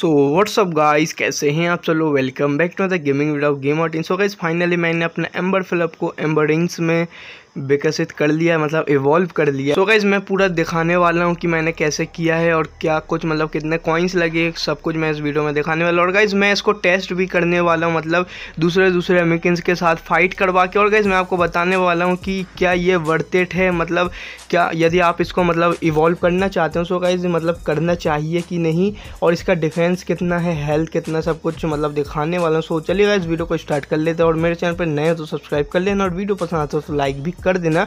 so what's up guys कैसे हैं आप चलो welcome back to the gaming video game out in so guys finally मैंने अपने एम्बर फिलअप को एम्बर रिंग्स में विकसित कर लिया है मतलब इवॉल्व कर लिया तो गाइज़ मैं पूरा दिखाने वाला हूँ कि मैंने कैसे किया है और क्या कुछ मतलब कितने कॉइन्स लगे सब कुछ मैं इस वीडियो में दिखाने वाला हूँ और गाइज़ मैं इसको टेस्ट भी करने वाला हूँ मतलब दूसरे दूसरे अमेरिकन्स के साथ फाइट करवा के और गाइज़ मैं आपको बताने वाला हूँ कि क्या ये वर्तेट है मतलब क्या यदि आप इसको मतलब इवॉल्व करना चाहते हो सो गाइज़ मतलब करना चाहिए कि नहीं और इसका डिफेंस कितना है हेल्थ कितना सब कुछ मतलब दिखाने वाला हूँ सो चलिए गाइज़ वीडियो को स्टार्ट कर लेते हैं और मेरे चैनल पर नए हो तो सब्सक्राइब कर लेना और वीडियो पसंद आता हो तो लाइक भी कर देना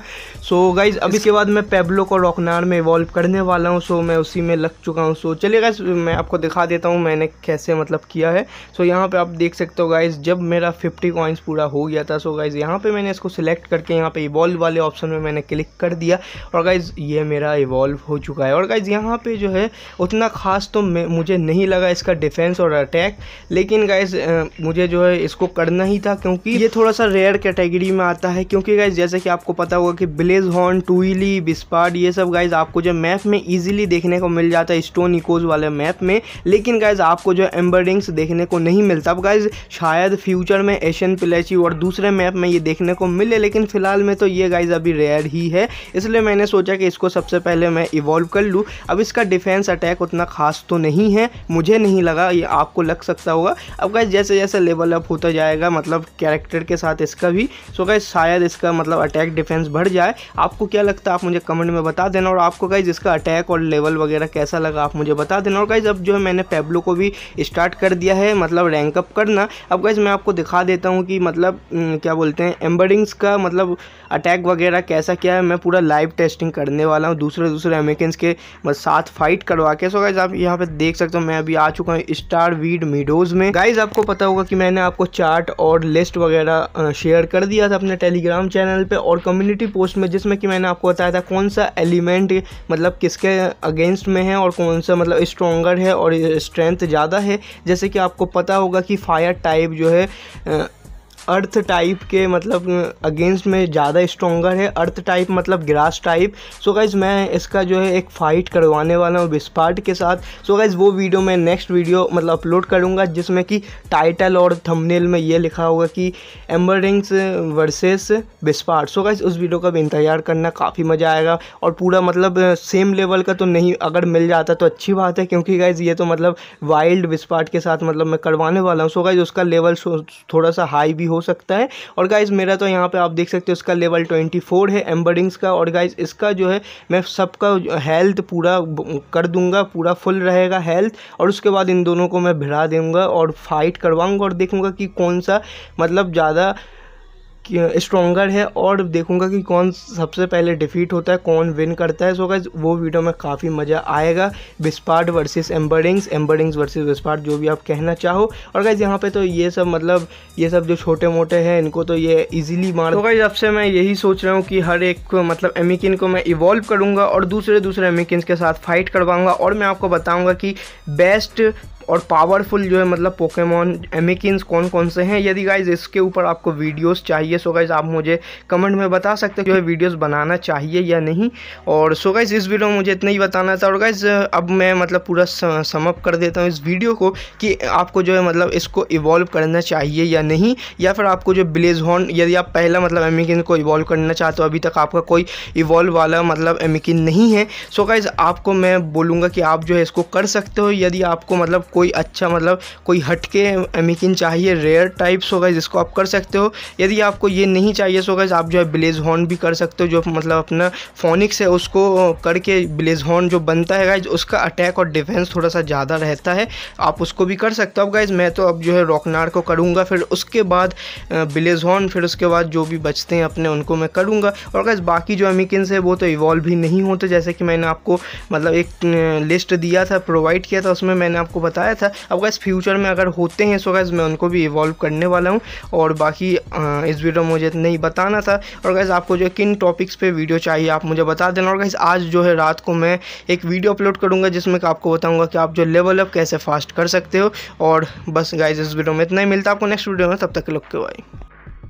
सो so, गाइज अभी इसके बाद मैं पेबलो को रॉकनार में इवॉल्व करने वाला हूँ सो so, मैं उसी में लग चुका हूँ सो so, चलिए गाइज मैं आपको दिखा देता हूँ मैंने कैसे मतलब किया है सो so, यहाँ पर आप देख सकते हो गाइज जब मेरा फिफ्टी कॉइन्स पूरा हो गया था सो गाइज यहाँ पर मैंने इसको सिलेक्ट करके यहाँ पर इवॉल्व वाले ऑप्शन में मैंने क्लिक कर दिया और गाइज ये मेरा इवॉल्व हो चुका है और गाइज यहाँ पर जो है उतना खास तो मुझे नहीं लगा इसका डिफेंस और अटैक लेकिन गाइज मुझे जो है इसको करना ही था क्योंकि ये थोड़ा सा रेयर कैटेगरी में आता है क्योंकि गाइज जैसे कि आप आपको पता होगा कि ब्लेज हॉर्न टूली बिस्पार्ड ये सब गाइज आपको जो मैप में ईजिली देखने को मिल जाता है स्टोन इकोज वाले मैप में लेकिन गाइज आपको जो एम्बरिंग्स देखने को नहीं मिलता अब गाइज शायद फ्यूचर में एशियन प्लेची और दूसरे मैप में ये देखने को मिले लेकिन फिलहाल में तो ये गाइज अभी रेयर ही है इसलिए मैंने सोचा कि इसको सबसे पहले मैं इवॉल्व कर लूँ अब इसका डिफेंस अटैक उतना खास तो नहीं है मुझे नहीं लगा ये आपको लग सकता होगा अब गाइज जैसे जैसे लेवल अप होता जाएगा मतलब कैरेक्टर के साथ इसका भी सो गाइज शायद इसका मतलब अटैक डिफेंस बढ़ जाए आपको क्या लगता है आप मुझे कमेंट में बता देना और आपको गाइज इसका अटैक और लेवल वगैरह कैसा लगा आप मुझे बता देना और गाइज अब जो है मैंने पेब्लो को भी स्टार्ट कर दिया है मतलब रैंकअप करना अब गाइज मैं आपको दिखा देता हूँ कि मतलब हम्म, क्या बोलते हैं एम्बरिंग्स का मतलब अटैक वगैरह कैसा क्या है मैं पूरा लाइव टेस्टिंग करने वाला हूँ दूसरे दूसरे अमेरिकन्स के साथ फाइट करवा के सो गाइज आप यहाँ पे देख सकते हो मैं अभी आ चुका हूँ स्टार वीड मीडोज में गाइज आपको पता होगा कि मैंने आपको चार्ट और लिस्ट वगैरह शेयर कर दिया था अपने टेलीग्राम चैनल पे और कम्युनिटी पोस्ट में जिसमें कि मैंने आपको बताया था कौन सा एलिमेंट मतलब किसके अगेंस्ट में है और कौन सा मतलब स्ट्रॉन्गर है और स्ट्रेंथ ज़्यादा है जैसे कि आपको पता होगा कि फायर टाइप जो है अर्थ टाइप के मतलब अगेंस्ट में ज़्यादा स्ट्रॉन्गर है अर्थ टाइप मतलब ग्रास टाइप सो गाइज़ मैं इसका जो है एक फ़ाइट करवाने वाला हूँ विस्पार्ट के साथ सो गाइज़ वो वीडियो मैं नेक्स्ट वीडियो मतलब अपलोड करूँगा जिसमें कि टाइटल और थंबनेल में ये लिखा होगा कि एम्बर रिंग्स वर्सेस विस्पार्ट सो गाइज़ उस वीडियो का भी इंतज़ार करना काफ़ी मज़ा आएगा और पूरा मतलब सेम लेवल का तो नहीं अगर मिल जाता तो अच्छी बात है क्योंकि गाइज़ ये तो मतलब वाइल्ड विस्पार्ट के साथ मतलब मैं करवाने वाला हूँ सो गाइज़ उसका लेवल थोड़ा सा हाई भी हो सकता है और गाइज मेरा तो यहाँ पे आप देख सकते हो इसका लेवल ट्वेंटी फोर है एम्बरिंग्स का और गाइज इसका जो है मैं सबका हेल्थ पूरा कर दूंगा पूरा फुल रहेगा हेल्थ और उसके बाद इन दोनों को मैं भिड़ा दूँगा और फाइट करवाऊँगा और देखूँगा कि कौन सा मतलब ज़्यादा स्ट्रॉगर है और देखूंगा कि कौन सबसे पहले डिफीट होता है कौन विन करता है सो गाइज वो वीडियो में काफ़ी मज़ा आएगा विस्पार्ट वर्सेस एम्बरिंग्स एम्बरिंग्स वर्सेस विस्पार्ट जो भी आप कहना चाहो और गाइज यहाँ पे तो ये सब मतलब ये सब जो छोटे मोटे हैं इनको तो ये इजीली मार होगा जब अब से मैं यही सोच रहा हूँ कि हर एक मतलब एमिकिन को मैं इवॉल्व करूँगा और दूसरे दूसरे एमिकिन के साथ फाइट करवाऊँगा और मैं आपको बताऊँगा कि बेस्ट और पावरफुल जो है मतलब पोकेमॉन एमिकिन्स कौन कौन से हैं यदि गाइज इसके ऊपर आपको वीडियोस चाहिए सो गाइज आप मुझे कमेंट में बता सकते हो जो है वीडियोस बनाना चाहिए या नहीं और सो गाइज इस वीडियो में मुझे इतना ही बताना था और गाइज अब मैं मतलब पूरा समअप कर देता हूँ इस वीडियो को कि आपको जो है मतलब इसको इवॉल्व करना चाहिए या नहीं या फिर आपको जो ब्लेज हॉर्न यदि आप पहला मतलब एमिकिन को इवॉल्व करना चाहते हो अभी तक आपका कोई इवॉल्व वाला मतलब एमिकिन नहीं है सो गाइज आपको मैं बोलूँगा कि आप जो है इसको कर सकते हो यदि आपको मतलब कोई अच्छा मतलब कोई हटके एमिकिन चाहिए रेयर टाइप्स होगा जिसको आप कर सकते हो यदि आपको ये नहीं चाहिए सो गैस आप जो है ब्लेज हॉर्न भी कर सकते हो जो मतलब अपना फोनिक्स है उसको करके ब्लेज हॉर्न जो बनता है गाइज उसका अटैक और डिफेंस थोड़ा सा ज़्यादा रहता है आप उसको भी कर सकते हो अब गाइज मैं तो अब जो है रॉकनार को करूँगा फिर उसके बाद ब्लेज हॉर्न फिर उसके बाद जो भी बचते हैं अपने उनको मैं करूँगा और गाइज बाकी जो एमिकिन है वो तो इवॉल्व ही नहीं होते जैसे कि मैंने आपको मतलब एक लिस्ट दिया था प्रोवाइड किया था उसमें मैंने आपको बताया बताया था अब गैस फ्यूचर में अगर होते हैं सो गैस मैं उनको भी इवॉल्व करने वाला हूँ और बाकी इस वीडियो में मुझे नहीं बताना था और गैस आपको जो किन टॉपिक्स पर वीडियो चाहिए आप मुझे बता देना और गैस आज जो है रात को मैं एक वीडियो अपलोड करूँगा जिसमें कि आपको बताऊँगा कि आप जो लेवल अप कैसे फास्ट कर सकते हो और बस गाइज इस वीडियो में इतना ही मिलता है आपको नेक्स्ट वीडियो में तब तक लुक के बाई